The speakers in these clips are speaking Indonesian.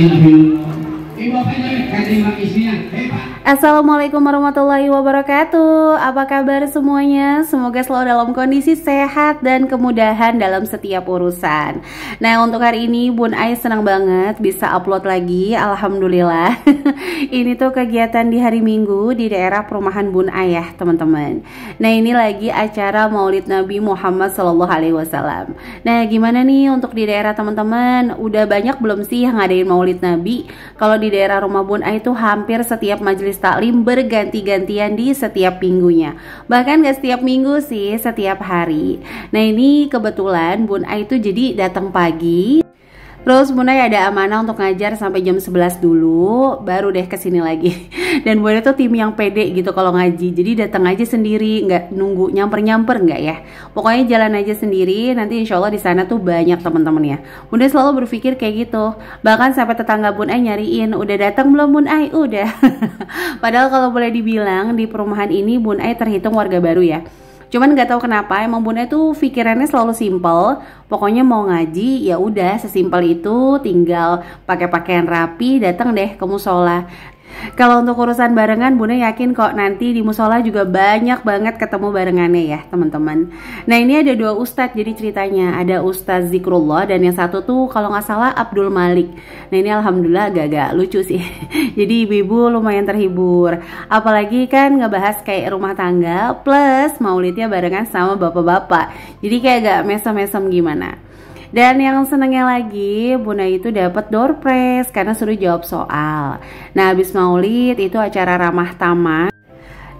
Ibu bapaknya, kayak istrinya. Hei, eh? Assalamualaikum warahmatullahi wabarakatuh Apa kabar semuanya? Semoga selalu dalam kondisi sehat dan kemudahan dalam setiap urusan Nah untuk hari ini Bun Ai senang banget bisa upload lagi Alhamdulillah Ini tuh kegiatan di hari Minggu di daerah perumahan Bun Ai ya teman-teman Nah ini lagi acara maulid Nabi Muhammad SAW Nah gimana nih untuk di daerah teman-teman? Udah banyak belum sih yang ngadain maulid Nabi? Kalau di daerah rumah Bun Ai tuh hampir setiap majelis taklim berganti-gantian di setiap minggunya. Bahkan gak setiap minggu sih, setiap hari. Nah ini kebetulan Bun A itu jadi datang pagi Terus Bunda ya ada amanah untuk ngajar sampai jam 11 dulu, baru deh kesini lagi. Dan Bunda tuh tim yang pede gitu kalau ngaji, jadi datang aja sendiri, nggak nunggu nyamper-nyamper nggak ya. Pokoknya jalan aja sendiri, nanti insya Allah di sana tuh banyak temen-temen temannya Bunda selalu berpikir kayak gitu, bahkan sampai tetangga Bun nyariin, udah datang belum Bunda? Udah. Padahal kalau boleh dibilang di perumahan ini Bunda terhitung warga baru ya cuman nggak tahu kenapa emang bunda tuh pikirannya selalu simple pokoknya mau ngaji ya udah sesimpel itu tinggal pakai pakaian rapi datang deh ke musola kalau untuk urusan barengan, Bunda yakin kok nanti di musola juga banyak banget ketemu barengannya ya, teman-teman. Nah, ini ada dua ustadz jadi ceritanya. Ada Ustadz Zikrullah dan yang satu tuh kalau nggak salah Abdul Malik. Nah, ini alhamdulillah agak-agak lucu sih. jadi ibu-ibu lumayan terhibur. Apalagi kan ngebahas kayak rumah tangga plus maulidnya barengan sama bapak-bapak. Jadi kayak agak mesem-mesem gimana. Dan yang senengnya lagi, Bunda itu dapat door prize karena suruh jawab soal. Nah, habis Maulid itu acara ramah tamah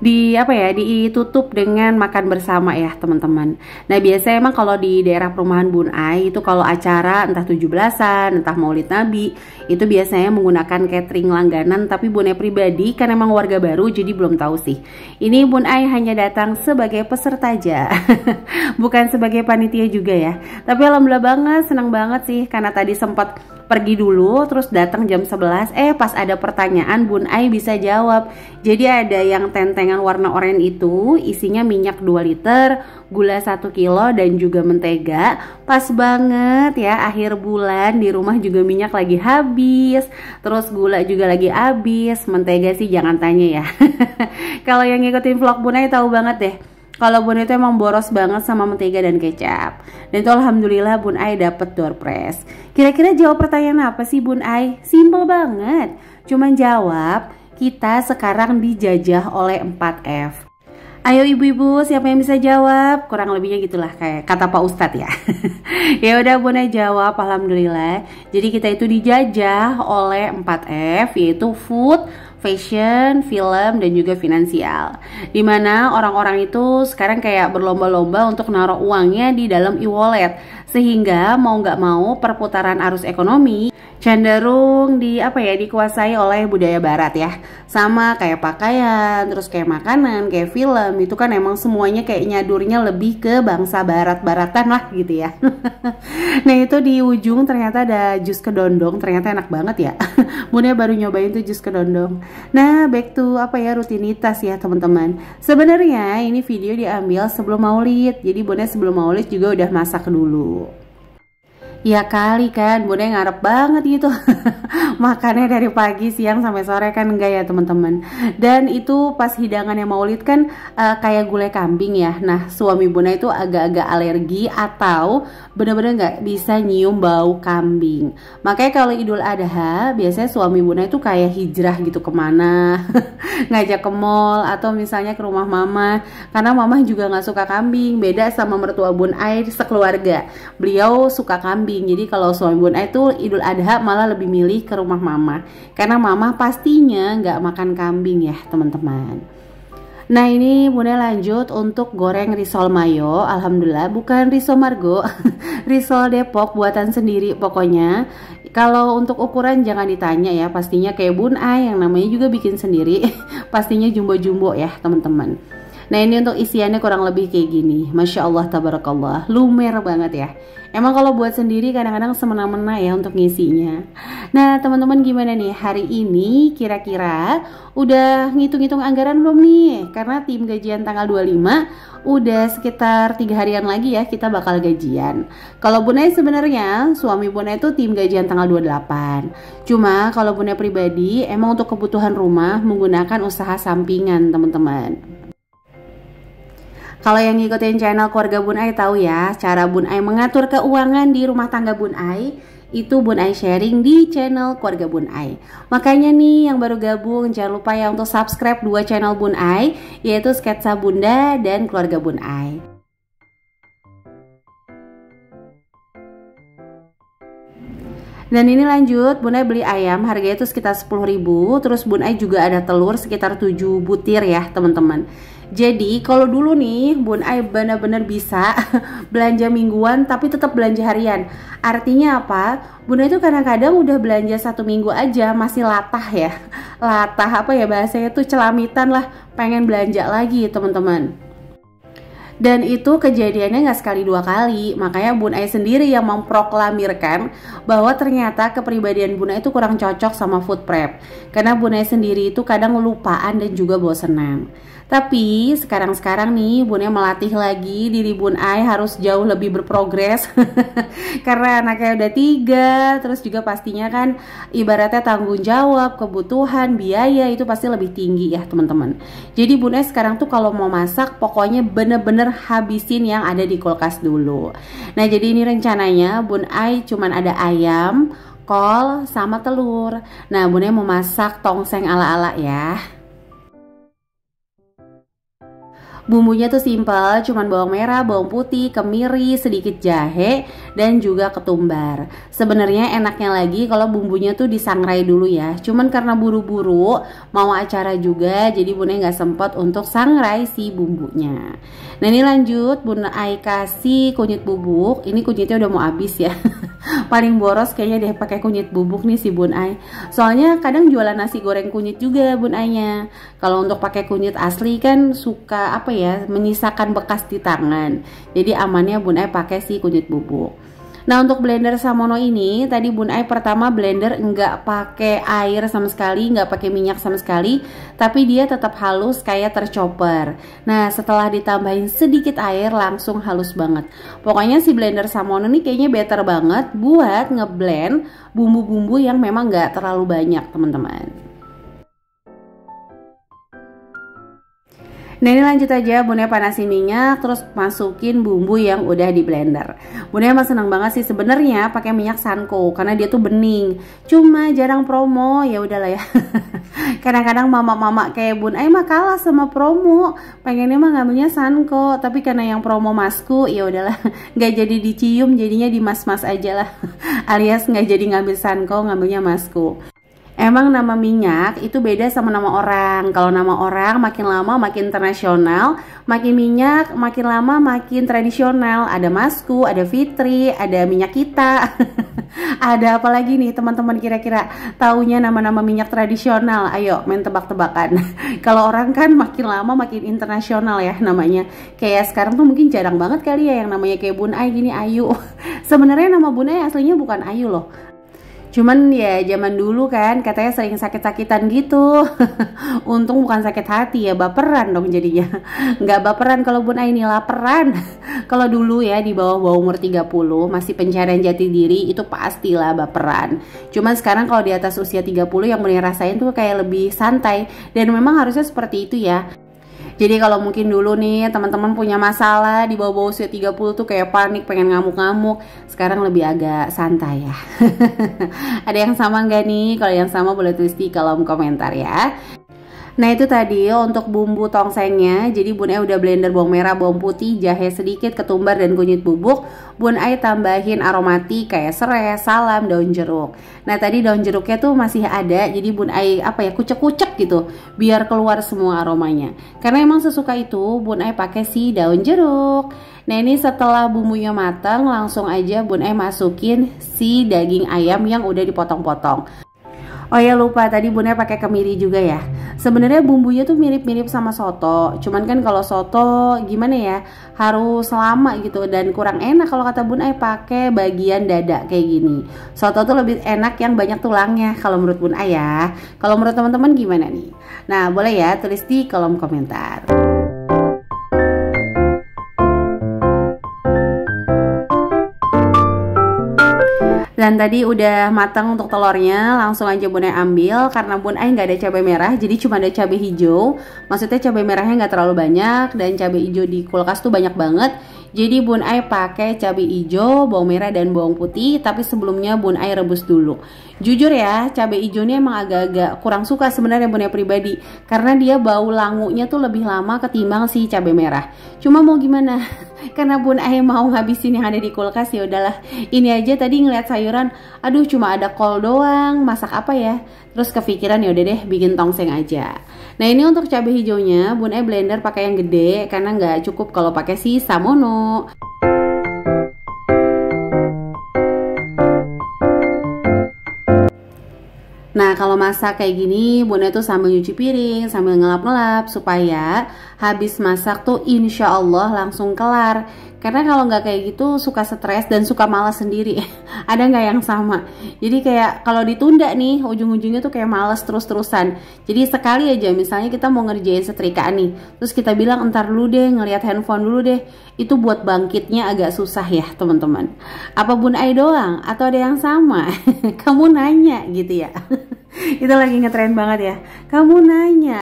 di apa ya ditutup dengan makan bersama ya teman-teman. Nah biasanya emang kalau di daerah perumahan Bunai itu kalau acara entah 17-an entah Maulid Nabi itu biasanya menggunakan catering langganan tapi Bunai pribadi kan emang warga baru jadi belum tahu sih. Ini Bunai hanya datang sebagai peserta aja bukan sebagai panitia juga ya. Tapi alhamdulillah banget senang banget sih karena tadi sempat pergi dulu terus datang jam 11 eh pas ada pertanyaan Bun Ai bisa jawab jadi ada yang tentengan warna oranye itu isinya minyak 2 liter gula 1 kilo dan juga mentega pas banget ya akhir bulan di rumah juga minyak lagi habis terus gula juga lagi habis mentega sih jangan tanya ya kalau yang ngikutin vlog Bun Ai tahu banget deh kalau Bun itu emang boros banget sama mentega dan kecap. Dan itu alhamdulillah Bun Ai dapet door Kira-kira jawab pertanyaan apa sih Bun Ai? Simple banget. Cuman jawab, kita sekarang dijajah oleh 4F. Ayo ibu-ibu, siapa yang bisa jawab? Kurang lebihnya gitulah kayak kata Pak Ustadz ya. ya udah bun Ai jawab, alhamdulillah. Jadi kita itu dijajah oleh 4F yaitu food, fashion, film, dan juga finansial. Dimana orang-orang itu sekarang kayak berlomba-lomba untuk naruh uangnya di dalam e-wallet sehingga mau nggak mau perputaran arus ekonomi cenderung di apa ya dikuasai oleh budaya barat ya sama kayak pakaian terus kayak makanan kayak film itu kan emang semuanya kayak nyadurnya lebih ke bangsa barat-baratan lah gitu ya nah itu di ujung ternyata ada jus kedondong ternyata enak banget ya bunda baru nyobain tuh jus kedondong nah back to apa ya rutinitas ya teman-teman sebenarnya ini video diambil sebelum maulid jadi bunda sebelum maulid juga udah masak dulu Ya kali kan, bunda ngarep banget gitu Makannya dari pagi, siang, sampai sore kan enggak ya teman-teman Dan itu pas hidangan yang maulid kan uh, kayak gulai kambing ya Nah suami bunda itu agak-agak alergi atau bener-bener nggak bisa nyium bau kambing Makanya kalau idul adha biasanya suami bunda itu kayak hijrah gitu kemana Ngajak ke mall atau misalnya ke rumah mama Karena mama juga nggak suka kambing, beda sama mertua bun air sekeluarga Beliau suka kambing kambing jadi kalau suami Bun A itu Idul Adha malah lebih milih ke rumah mama karena mama pastinya nggak makan kambing ya teman-teman Nah ini bunda lanjut untuk goreng risol mayo Alhamdulillah bukan risol margo Risol Depok buatan sendiri pokoknya Kalau untuk ukuran jangan ditanya ya Pastinya kayak bun A yang namanya juga bikin sendiri Pastinya jumbo-jumbo ya teman-teman Nah ini untuk isiannya kurang lebih kayak gini Masya Allah tabarakallah Lumer banget ya Emang kalau buat sendiri kadang-kadang semena-mena ya untuk ngisinya Nah teman-teman gimana nih hari ini kira-kira udah ngitung-ngitung anggaran belum nih? Karena tim gajian tanggal 25 udah sekitar tiga harian lagi ya kita bakal gajian Kalau Bunai sebenarnya suami Bunai itu tim gajian tanggal 28 Cuma kalau Bunai pribadi emang untuk kebutuhan rumah menggunakan usaha sampingan teman-teman kalau yang ngikutin channel keluarga Bun Ai tahu ya, cara Bun Ai mengatur keuangan di rumah tangga Bun Ai itu Bun Ai sharing di channel keluarga Bun Ai. Makanya nih yang baru gabung jangan lupa ya untuk subscribe dua channel Bun Ai yaitu Sketsa Bunda dan Keluarga Bun Ai. Dan ini lanjut, Bunda beli ayam harganya itu sekitar 10.000, terus Bunda juga ada telur sekitar 7 butir ya, teman-teman. Jadi kalau dulu nih Bun Ai benar-benar bisa belanja mingguan tapi tetap belanja harian. Artinya apa? Bunda itu kadang-kadang udah belanja satu minggu aja masih latah ya. Latah apa ya bahasanya tuh celamitan lah pengen belanja lagi teman-teman. Dan itu kejadiannya nggak sekali dua kali, makanya Bun Ai sendiri yang memproklamirkan bahwa ternyata kepribadian Bun Ai itu kurang cocok sama food prep. Karena Bun Ai sendiri itu kadang lupaan dan juga bosenan. Tapi sekarang-sekarang nih Bunnya melatih lagi diri Bun Ai harus jauh lebih berprogres Karena anaknya udah tiga Terus juga pastinya kan ibaratnya tanggung jawab, kebutuhan, biaya itu pasti lebih tinggi ya teman-teman Jadi Bun Ai sekarang tuh kalau mau masak pokoknya bener-bener habisin yang ada di kulkas dulu Nah jadi ini rencananya Bun Ai cuma ada ayam, kol, sama telur Nah Bun Ai mau masak tongseng ala-ala ya Bumbunya tuh simple, cuman bawang merah, bawang putih, kemiri, sedikit jahe, dan juga ketumbar. Sebenarnya enaknya lagi kalau bumbunya tuh disangrai dulu ya. Cuman karena buru-buru, mau acara juga, jadi Bunda nggak sempat untuk sangrai si bumbunya. Nah ini lanjut, Bunda Ai kasih kunyit bubuk. Ini kunyitnya udah mau habis ya. Paling boros kayaknya deh pakai kunyit bubuk nih si Bun Ai. Soalnya kadang jualan nasi goreng kunyit juga Bun Ainya. Kalau untuk pakai kunyit asli kan suka apa apa ya menyisakan bekas di tangan jadi amannya bun ai pakai si kunyit bubuk Nah untuk blender Samono ini tadi Bun Ai pertama blender nggak pakai air sama sekali, nggak pakai minyak sama sekali, tapi dia tetap halus kayak tercoper. Nah setelah ditambahin sedikit air langsung halus banget. Pokoknya si blender Samono ini kayaknya better banget buat ngeblend bumbu-bumbu yang memang nggak terlalu banyak teman-teman. Nah ini lanjut aja Bunda panasin minyak terus masukin bumbu yang udah di blender. Bunda emang seneng banget sih sebenarnya pakai minyak Sanko karena dia tuh bening. Cuma jarang promo ya udahlah ya. Kadang-kadang mama-mama kayak Bun, ayo mah kalah sama promo. Pengennya mah ngambilnya Sanko, tapi karena yang promo Masku ya udahlah, nggak jadi dicium jadinya di mas-mas aja lah. Alias nggak jadi ngambil Sanko, ngambilnya Masku. Emang nama minyak itu beda sama nama orang. Kalau nama orang makin lama makin internasional, makin minyak makin lama makin tradisional. Ada Masku, ada Fitri, ada minyak kita. ada apa lagi nih teman-teman kira-kira taunya nama-nama minyak tradisional? Ayo main tebak-tebakan. Kalau orang kan makin lama makin internasional ya namanya. Kayak sekarang tuh mungkin jarang banget kali ya yang namanya kayak Bunai gini Ayu. Sebenarnya nama Bunai aslinya bukan Ayu loh Cuman ya zaman dulu kan katanya sering sakit-sakitan gitu. Untung bukan sakit hati ya, baperan dong jadinya. Nggak baperan kalau Bun Aini laperan. kalau dulu ya di bawah bawah umur 30 masih pencarian jati diri itu pastilah baperan. Cuman sekarang kalau di atas usia 30 yang mulai rasain tuh kayak lebih santai dan memang harusnya seperti itu ya. Jadi kalau mungkin dulu nih teman-teman punya masalah di bawah-bawah usia 30 tuh kayak panik, pengen ngamuk-ngamuk, sekarang lebih agak santai ya. Ada yang sama nggak nih? Kalau yang sama boleh tulis di kolom komentar ya. Nah itu tadi untuk bumbu tongsengnya Jadi Bun Ai e udah blender bawang merah, bawang putih, jahe sedikit, ketumbar dan kunyit bubuk Bun Ai e tambahin aromati kayak serai, salam, daun jeruk Nah tadi daun jeruknya tuh masih ada Jadi Bun Ai e, apa ya kucek-kucek gitu Biar keluar semua aromanya Karena emang sesuka itu Bun Ai pakai si daun jeruk Nah ini setelah bumbunya matang langsung aja Bun Ai masukin si daging ayam yang udah dipotong-potong Oh ya lupa tadi bunda pakai kemiri juga ya. Sebenarnya bumbunya tuh mirip-mirip sama soto. Cuman kan kalau soto gimana ya harus lama gitu dan kurang enak kalau kata bunda eh, pakai bagian dada kayak gini. Soto tuh lebih enak yang banyak tulangnya kalau menurut bunda ya. Kalau menurut teman-teman gimana nih? Nah boleh ya tulis di kolom komentar. Dan tadi udah matang untuk telurnya, langsung aja Bun ambil karena Bun ay nggak ada cabai merah, jadi cuma ada cabai hijau. Maksudnya cabai merahnya nggak terlalu banyak dan cabai hijau di kulkas tuh banyak banget. Jadi Bun ai pakai cabai hijau, bawang merah dan bawang putih, tapi sebelumnya Bun ai rebus dulu. Jujur ya, cabai ini emang agak-agak kurang suka sebenarnya ai pribadi karena dia bau langunya tuh lebih lama ketimbang si cabai merah. Cuma mau gimana? karena bun ayah mau ngabisin yang ada di kulkas ya udahlah ini aja tadi ngeliat sayuran aduh cuma ada kol doang masak apa ya Terus kepikiran yaudah deh bikin tongseng aja. Nah ini untuk cabai hijaunya, Bun e blender pakai yang gede karena nggak cukup kalau pakai si Samono. kalau masak kayak gini, Bunda tuh sambil nyuci piring, sambil ngelap-ngelap supaya habis masak tuh insya Allah langsung kelar. Karena kalau nggak kayak gitu suka stres dan suka malas sendiri. Ada nggak yang sama? Jadi kayak kalau ditunda nih, ujung-ujungnya tuh kayak malas terus-terusan. Jadi sekali aja misalnya kita mau ngerjain setrikaan nih, terus kita bilang entar dulu deh, ngelihat handphone dulu deh. Itu buat bangkitnya agak susah ya teman-teman. Apa Bun Ai doang atau ada yang sama? Kamu nanya gitu ya. itu lagi ngetrend banget ya kamu nanya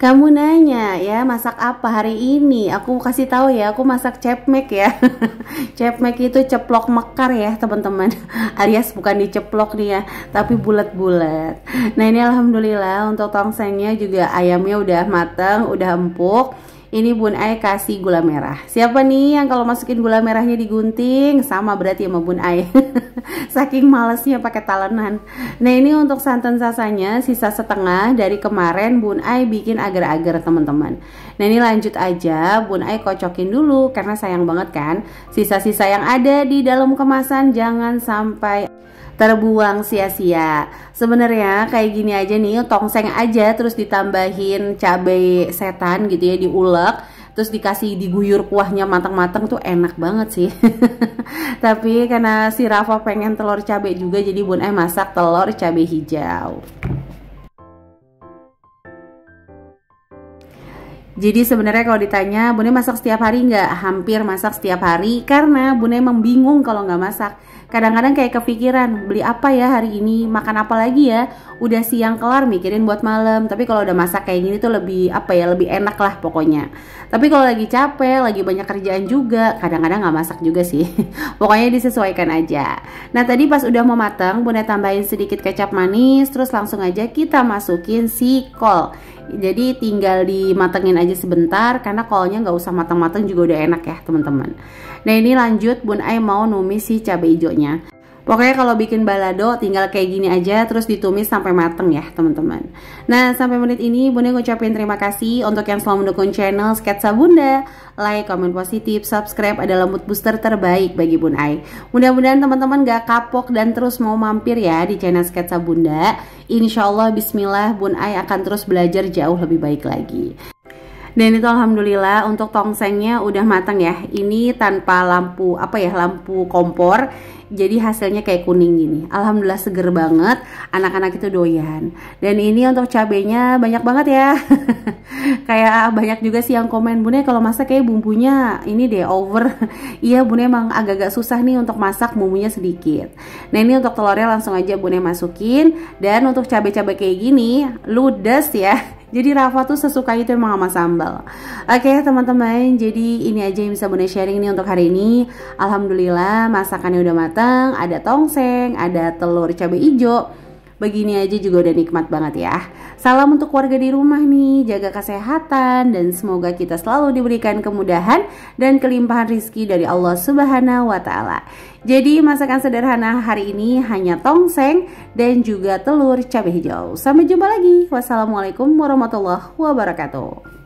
kamu nanya ya masak apa hari ini aku kasih tahu ya aku masak cepmek ya cepmek itu ceplok mekar ya teman-teman alias bukan diceplok nih ya tapi bulat-bulat nah ini alhamdulillah untuk tongsengnya juga ayamnya udah mateng udah empuk ini Bun Ai kasih gula merah. Siapa nih yang kalau masukin gula merahnya digunting? Sama berarti sama Bun Ai. Saking malesnya pakai talenan. Nah ini untuk santan sasanya sisa setengah dari kemarin Bun Ai bikin agar-agar teman-teman. Nah ini lanjut aja Bun Ai kocokin dulu karena sayang banget kan. Sisa-sisa yang ada di dalam kemasan jangan sampai terbuang sia-sia. Sebenarnya kayak gini aja nih, tongseng aja terus ditambahin cabai setan gitu ya diulek terus dikasih diguyur kuahnya matang-matang tuh enak banget sih tapi karena si Rafa pengen telur cabai juga jadi Bun Eh masak telur cabai hijau Jadi sebenarnya kalau ditanya Bunda eh masak setiap hari nggak? Hampir masak setiap hari karena Bunda eh emang bingung kalau nggak masak kadang-kadang kayak kepikiran beli apa ya hari ini makan apa lagi ya udah siang kelar mikirin buat malam tapi kalau udah masak kayak gini tuh lebih apa ya lebih enak lah pokoknya tapi kalau lagi capek lagi banyak kerjaan juga kadang-kadang nggak masak juga sih pokoknya disesuaikan aja nah tadi pas udah mau matang bunda tambahin sedikit kecap manis terus langsung aja kita masukin si kol jadi tinggal dimatengin aja sebentar karena kolnya nggak usah matang-matang juga udah enak ya teman-teman nah ini lanjut bun ai mau numis si cabai hijaunya Pokoknya kalau bikin balado tinggal kayak gini aja terus ditumis sampai mateng ya teman-teman. Nah sampai menit ini Bunda ngucapin terima kasih untuk yang selalu mendukung channel Sketsa Bunda. Like, komen positif, subscribe adalah mood booster terbaik bagi Bun Ai. Mudah-mudahan teman-teman gak kapok dan terus mau mampir ya di channel Sketsa Bunda. Insya Allah Bismillah Bun Ai akan terus belajar jauh lebih baik lagi. Dan itu alhamdulillah untuk tongsengnya udah matang ya. Ini tanpa lampu apa ya, lampu kompor. Jadi hasilnya kayak kuning gini. Alhamdulillah seger banget. Anak-anak itu doyan. Dan ini untuk cabenya banyak banget ya. kayak banyak juga sih yang komen, bunda kalau masak kayak bumbunya ini deh over." iya, bunda emang agak-agak susah nih untuk masak bumbunya sedikit. Nah, ini untuk telurnya langsung aja bunda masukin dan untuk cabai-cabai kayak gini, ludes ya Jadi Rafa tuh sesuka itu emang sama sambal. Oke okay, teman-teman, jadi ini aja yang bisa Bunda sharing nih untuk hari ini. Alhamdulillah masakannya udah matang, ada tongseng, ada telur cabai hijau, Begini aja juga udah nikmat banget ya. Salam untuk warga di rumah nih, jaga kesehatan dan semoga kita selalu diberikan kemudahan dan kelimpahan rizki dari Allah Subhanahu wa taala. Jadi masakan sederhana hari ini hanya tongseng dan juga telur cabai hijau. Sampai jumpa lagi. Wassalamualaikum warahmatullahi wabarakatuh.